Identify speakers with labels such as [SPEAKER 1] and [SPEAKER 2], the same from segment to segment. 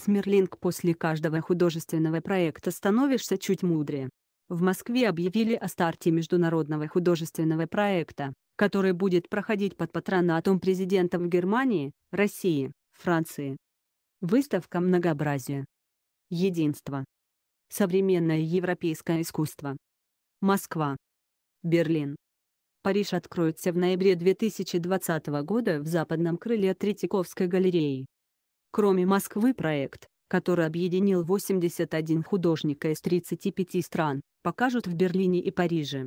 [SPEAKER 1] Смерлинг после каждого художественного проекта становишься чуть мудрее. В Москве объявили о старте международного художественного проекта, который будет проходить под патронатом президента в Германии, России, Франции. Выставка многообразия. Единство. Современное европейское искусство. Москва. Берлин. Париж откроется в ноябре 2020 года в западном крыле Третьяковской галереи. Кроме Москвы проект, который объединил 81 художника из 35 стран, покажут в Берлине и Париже.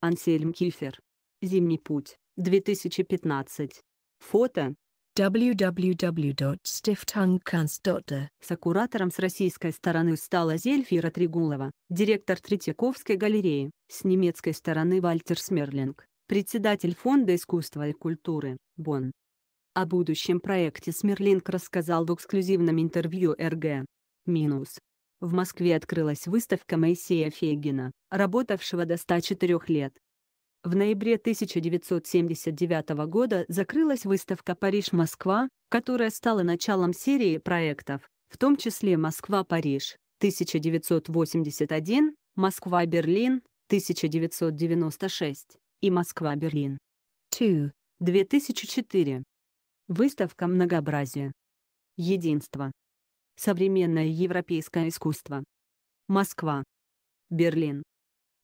[SPEAKER 1] Ансельм Кифер. Зимний путь. 2015. Фото www.stiftungkunst.de С куратором с российской стороны стала Зельфира Тригулова, директор Третьяковской галереи, с немецкой стороны Вальтер Смерлинг, председатель Фонда искусства и культуры, Бонн. О будущем проекте Смерлинг рассказал в эксклюзивном интервью РГ. Минус. В Москве открылась выставка Моисея Фегина, работавшего до 104 лет. В ноябре 1979 года закрылась выставка «Париж-Москва», которая стала началом серии проектов, в том числе «Москва-Париж» 1981, «Москва-Берлин» 1996 и «Москва-Берлин». 2004. Выставка многообразия. Единство. Современное европейское искусство. Москва. Берлин.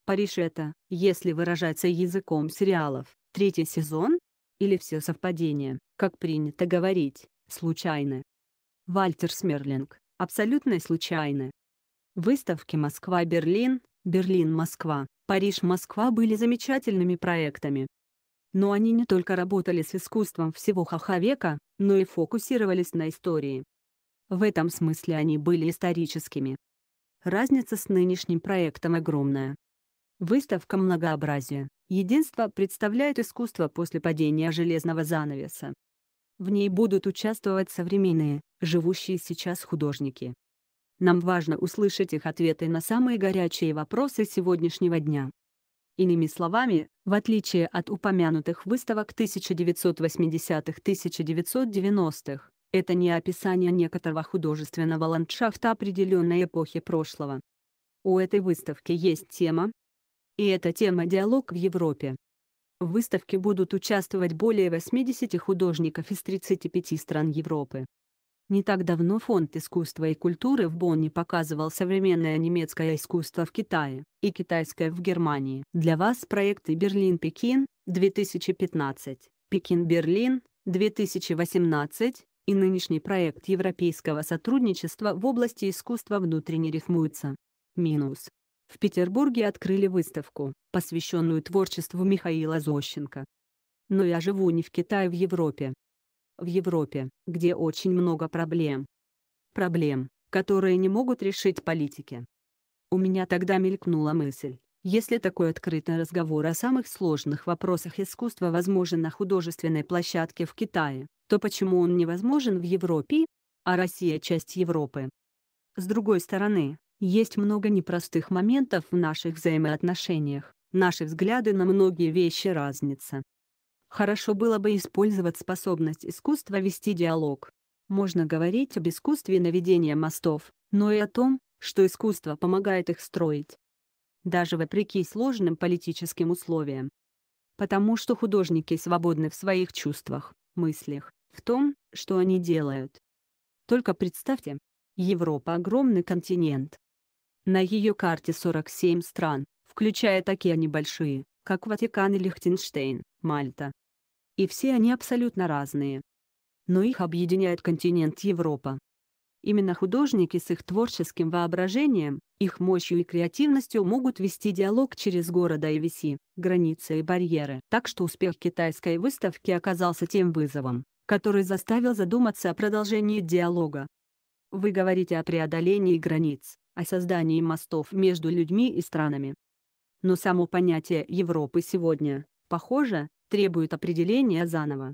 [SPEAKER 1] Париж это, если выражаться языком сериалов, третий сезон? Или все совпадения, как принято говорить, случайны? Вальтер Смерлинг. Абсолютно случайны. Выставки Москва-Берлин, Берлин-Москва, Париж-Москва были замечательными проектами, но они не только работали с искусством всего ха века, но и фокусировались на истории. В этом смысле они были историческими. Разница с нынешним проектом огромная. Выставка многообразие. единство представляет искусство после падения железного занавеса. В ней будут участвовать современные, живущие сейчас художники. Нам важно услышать их ответы на самые горячие вопросы сегодняшнего дня. Иными словами, в отличие от упомянутых выставок 1980-1990-х, это не описание некоторого художественного ландшафта определенной эпохи прошлого. У этой выставки есть тема, и эта тема – диалог в Европе. В выставке будут участвовать более 80 художников из 35 стран Европы. Не так давно Фонд искусства и культуры в Бонне показывал современное немецкое искусство в Китае и китайское в Германии. Для вас проекты «Берлин-Пекин» 2015, «Пекин-Берлин» 2018 и нынешний проект европейского сотрудничества в области искусства внутренне рифмуются. Минус. В Петербурге открыли выставку, посвященную творчеству Михаила Зощенко. Но я живу не в Китае, а в Европе, в Европе, где очень много проблем. Проблем, которые не могут решить политики. У меня тогда мелькнула мысль, если такой открытый разговор о самых сложных вопросах искусства возможен на художественной площадке в Китае, то почему он невозможен в Европе, а Россия — часть Европы? С другой стороны, есть много непростых моментов в наших взаимоотношениях, наши взгляды на многие вещи разнятся, Хорошо было бы использовать способность искусства вести диалог. Можно говорить об искусстве наведения мостов, но и о том, что искусство помогает их строить. Даже вопреки сложным политическим условиям. Потому что художники свободны в своих чувствах, мыслях, в том, что они делают. Только представьте, Европа — огромный континент. На ее карте 47 стран, включая такие небольшие, как Ватикан и Лихтенштейн, Мальта, и все они абсолютно разные. Но их объединяет континент Европа. Именно художники с их творческим воображением, их мощью и креативностью могут вести диалог через города и веси, границы и барьеры. Так что успех китайской выставки оказался тем вызовом, который заставил задуматься о продолжении диалога. Вы говорите о преодолении границ, о создании мостов между людьми и странами. Но само понятие Европы сегодня, похоже, требует определения заново.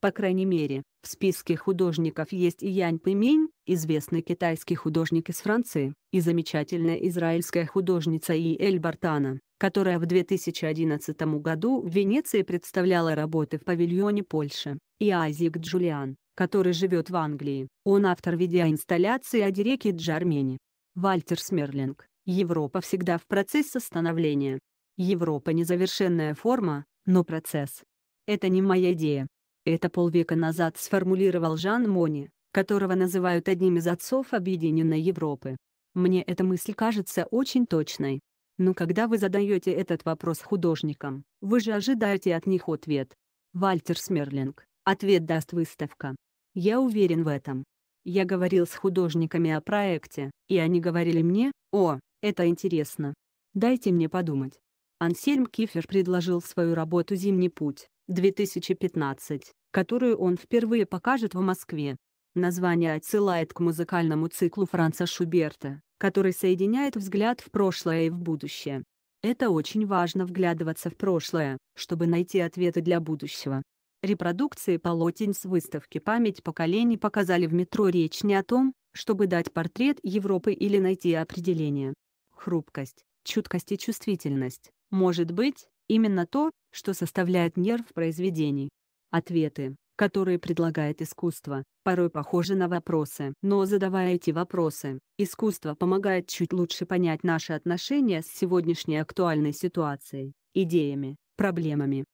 [SPEAKER 1] По крайней мере, в списке художников есть и Янь Пымень, известный китайский художник из Франции, и замечательная израильская художница Эль Бартана, которая в 2011 году в Венеции представляла работы в павильоне Польши, и Азик Джулиан, который живет в Англии. Он автор видеоинсталляции о Дереке Джармени. Вальтер Смерлинг. Европа всегда в процессе становления. Европа незавершенная форма, но процесс. Это не моя идея. Это полвека назад сформулировал Жан Мони, которого называют одним из отцов Объединенной Европы. Мне эта мысль кажется очень точной. Но когда вы задаете этот вопрос художникам, вы же ожидаете от них ответ. Вальтер Смерлинг, ответ даст выставка. Я уверен в этом. Я говорил с художниками о проекте, и они говорили мне, о, это интересно. Дайте мне подумать. Ансельм Кифер предложил свою работу «Зимний путь» 2015, которую он впервые покажет в Москве. Название отсылает к музыкальному циклу Франца Шуберта, который соединяет взгляд в прошлое и в будущее. Это очень важно вглядываться в прошлое, чтобы найти ответы для будущего. Репродукции полотен с выставки «Память поколений» показали в метро речь не о том, чтобы дать портрет Европы или найти определение. Хрупкость, чуткость и чувствительность, может быть, именно то, что составляет нерв произведений. Ответы, которые предлагает искусство, порой похожи на вопросы. Но задавая эти вопросы, искусство помогает чуть лучше понять наши отношения с сегодняшней актуальной ситуацией, идеями, проблемами.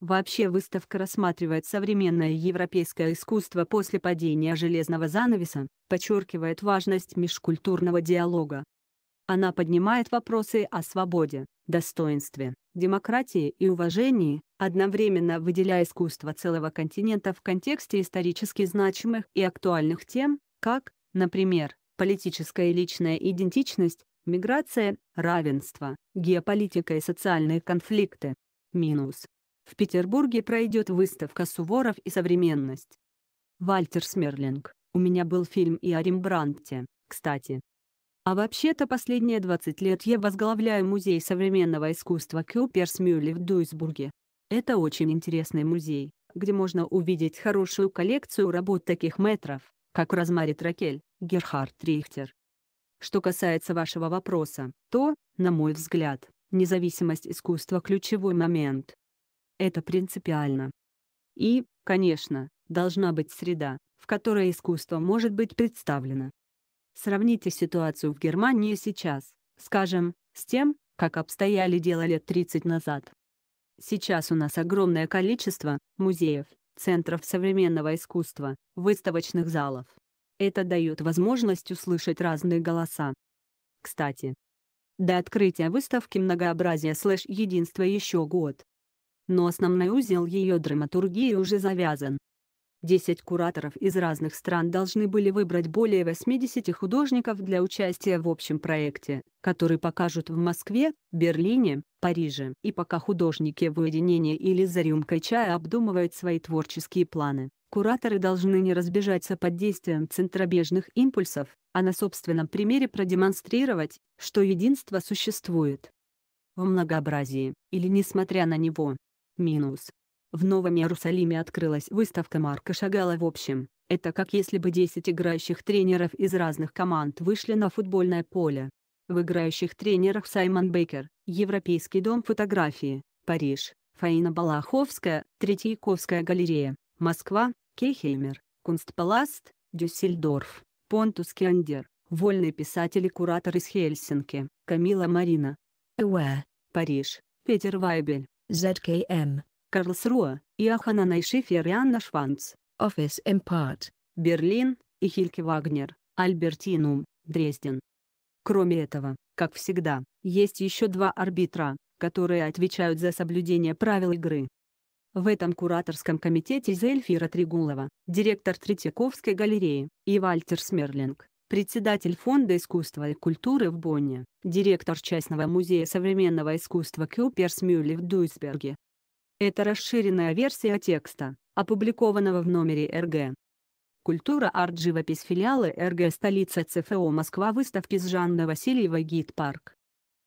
[SPEAKER 1] Вообще выставка рассматривает современное европейское искусство после падения железного занавеса, подчеркивает важность межкультурного диалога, она поднимает вопросы о свободе, достоинстве, демократии и уважении, одновременно выделяя искусство целого континента в контексте исторически значимых и актуальных тем, как, например, политическая и личная идентичность, миграция, равенство, геополитика и социальные конфликты. Минус. В Петербурге пройдет выставка «Суворов и современность». Вальтер Смерлинг. У меня был фильм и о Рембрандте, кстати. А вообще-то последние 20 лет я возглавляю Музей современного искусства Кюперсмюле в Дуйсбурге. Это очень интересный музей, где можно увидеть хорошую коллекцию работ таких метров, как Розмари Ракель, Герхард Рихтер. Что касается вашего вопроса, то, на мой взгляд, независимость искусства – ключевой момент. Это принципиально. И, конечно, должна быть среда, в которой искусство может быть представлено. Сравните ситуацию в Германии сейчас, скажем, с тем, как обстояли дела лет 30 назад. Сейчас у нас огромное количество музеев, центров современного искусства, выставочных залов. Это дает возможность услышать разные голоса. Кстати, до открытия выставки многообразие слэш единства еще год. Но основной узел ее драматургии уже завязан, Десять кураторов из разных стран должны были выбрать более 80 художников для участия в общем проекте, который покажут в Москве, Берлине, Париже. И пока художники в уединении или за рюмкой чая обдумывают свои творческие планы, кураторы должны не разбежаться под действием центробежных импульсов, а на собственном примере продемонстрировать, что единство существует в многообразии, или несмотря на него. Минус. В Новом Иерусалиме открылась выставка Марка Шагала в общем. Это как если бы 10 играющих тренеров из разных команд вышли на футбольное поле. В играющих тренерах Саймон Бейкер, Европейский дом фотографии, Париж, Фаина Балаховская, Третьяковская галерея, Москва, Кейхеймер, Кунстпаласт, Дюссельдорф, Понтус Кендер, вольный писатель и куратор из Хельсинки, Камила Марина. Уэ, Париж, Петер Вайбель, ZKM, Карлсруа, Иоханана и Шифер и Анна Шванц, Office Impart, Берлин, и Хильке Вагнер, Альбертинум, Дрезден. Кроме этого, как всегда, есть еще два арбитра, которые отвечают за соблюдение правил игры. В этом кураторском комитете Зельфира Тригулова, директор Третьяковской галереи, и Вальтер Смерлинг, председатель Фонда искусства и культуры в Бонне, директор частного музея современного искусства Кюперс Мюлли в Дуйсберге, это расширенная версия текста, опубликованного в номере РГ. Культура арт-живопись филиалы РГ столица ЦФО Москва выставки с Жанной Васильевой гид-парк.